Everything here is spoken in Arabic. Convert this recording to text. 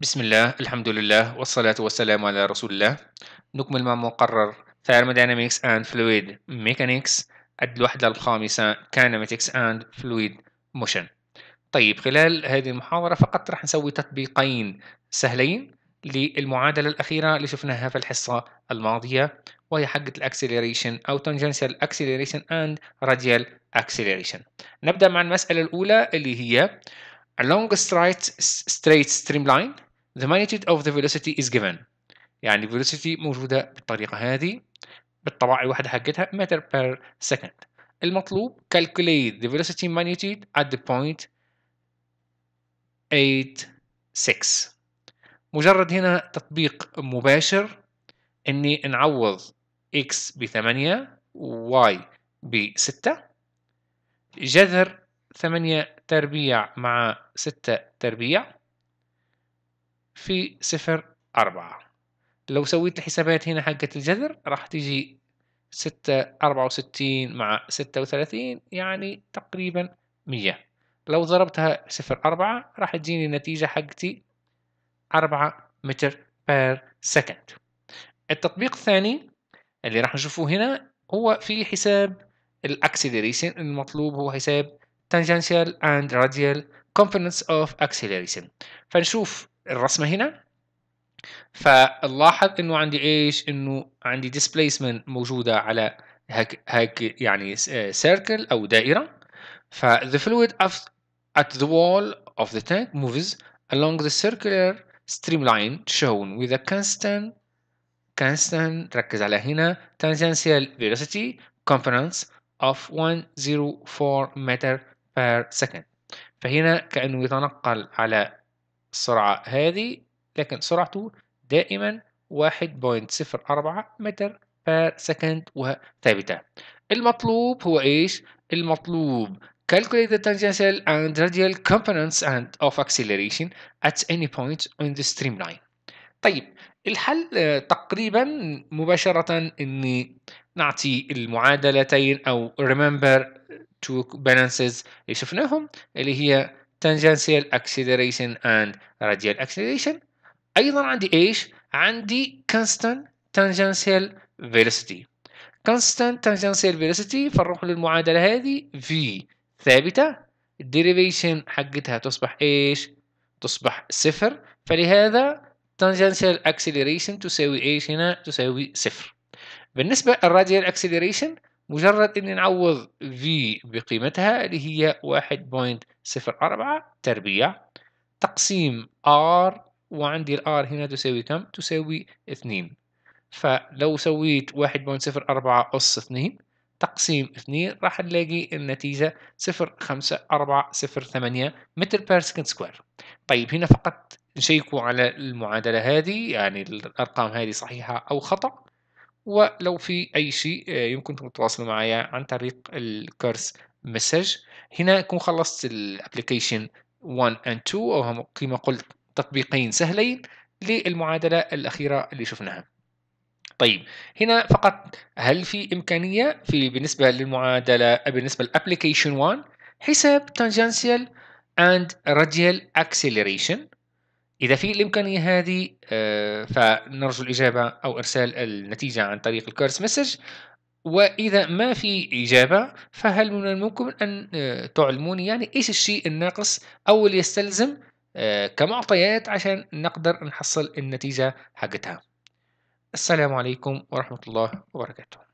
بسم الله الحمد لله والصلاة والسلام على رسول الله نكمل مع مقرر Thermodynamics and Fluid Mechanics الوحدة الخامسة Kinematics and Fluid Motion طيب خلال هذه المحاضرة فقط راح نسوي تطبيقين سهلين للمعادلة الأخيرة اللي شفناها في الحصة الماضية وهي حقة الأكسلريشن أو tangential acceleration and radial acceleration نبدأ مع المسألة الأولى اللي هي a long straight, straight streamline the magnitude of the velocity is given يعني velocity موجودة بالطريقة هذه بالطبع الوحدة حقتها متر per second المطلوب calculate the velocity magnitude at the point 86 مجرد هنا تطبيق مباشر اني نعوض x ب 8 y ب 6 جذر 8 تربيع مع 6 تربيع في صفر أربعة لو سويت الحسابات هنا حقة الجذر راح تجي ستة أربعة وستين مع ستة وثلاثين يعني تقريبا مية لو ضربتها صفر أربعة راح تجيني النتيجة حقتي أربعة متر بير سكند التطبيق الثاني اللي راح نشوفه هنا هو في حساب الاكسلريشن المطلوب هو حساب tangential and radial components of acceleration فنشوف الرسمه هنا فنلاحظ انه عندي ايش انه عندي displacement موجوده على هيك هيك يعني سيركل او دائره ف the fluid at the wall of the tank moves along the circular streamline shown with a constant constant ركز على هنا tangential velocity components of 104 meter per second فهنا كأنه يتنقل على السرعة هذه لكن سرعته دائما 1.04 متر بير سكند وثابتة المطلوب هو إيش؟ المطلوب calculate the tangential and radial components and of acceleration at any point on the streamline طيب الحل آه، تقريبا مباشرة اني نعطي المعادلتين او remember two balances اللي شفناهم اللي هي tangential acceleration and radial acceleration ايضا عندي ايش عندي constant tangential velocity constant tangential velocity فنروح للمعادله هذه v ثابته derivation حقتها تصبح ايش تصبح صفر فلهذا tangential acceleration تساوي ايش هنا تساوي صفر بالنسبه للراديال acceleration مجرد أن نعوض V بقيمتها اللي هي 1.04 تربيع تقسيم R وعندي ال R هنا تساوي كم؟ تساوي 2 فلو سويت 1.04 أس 2 تقسيم 2 راح نلاقي النتيجة 05408 متر بير سكند سكوير طيب هنا فقط نشيكوا على المعادلة هذه يعني الأرقام هذه صحيحة أو خطأ ولو في أي شيء آه، يمكنكم التواصل معي عن طريق الكورس مسج هنا كون خلصت الابليكيشن 1 and 2 أو كما قلت تطبيقين سهلين للمعادلة الأخيرة اللي شفناها طيب هنا فقط هل في إمكانية في بالنسبة للمعادلة آه، بالنسبة للابليكيشن 1 حساب tangential and radial acceleration إذا في الإمكانية هذه آه، فنرجو الإجابة أو إرسال النتيجة عن طريق الكورس مسج وإذا ما في إجابة فهل من الممكن أن آه، تعلموني يعني إيش الشيء الناقص أو اللي يستلزم آه، كمعطيات عشان نقدر نحصل النتيجة حقتها السلام عليكم ورحمة الله وبركاته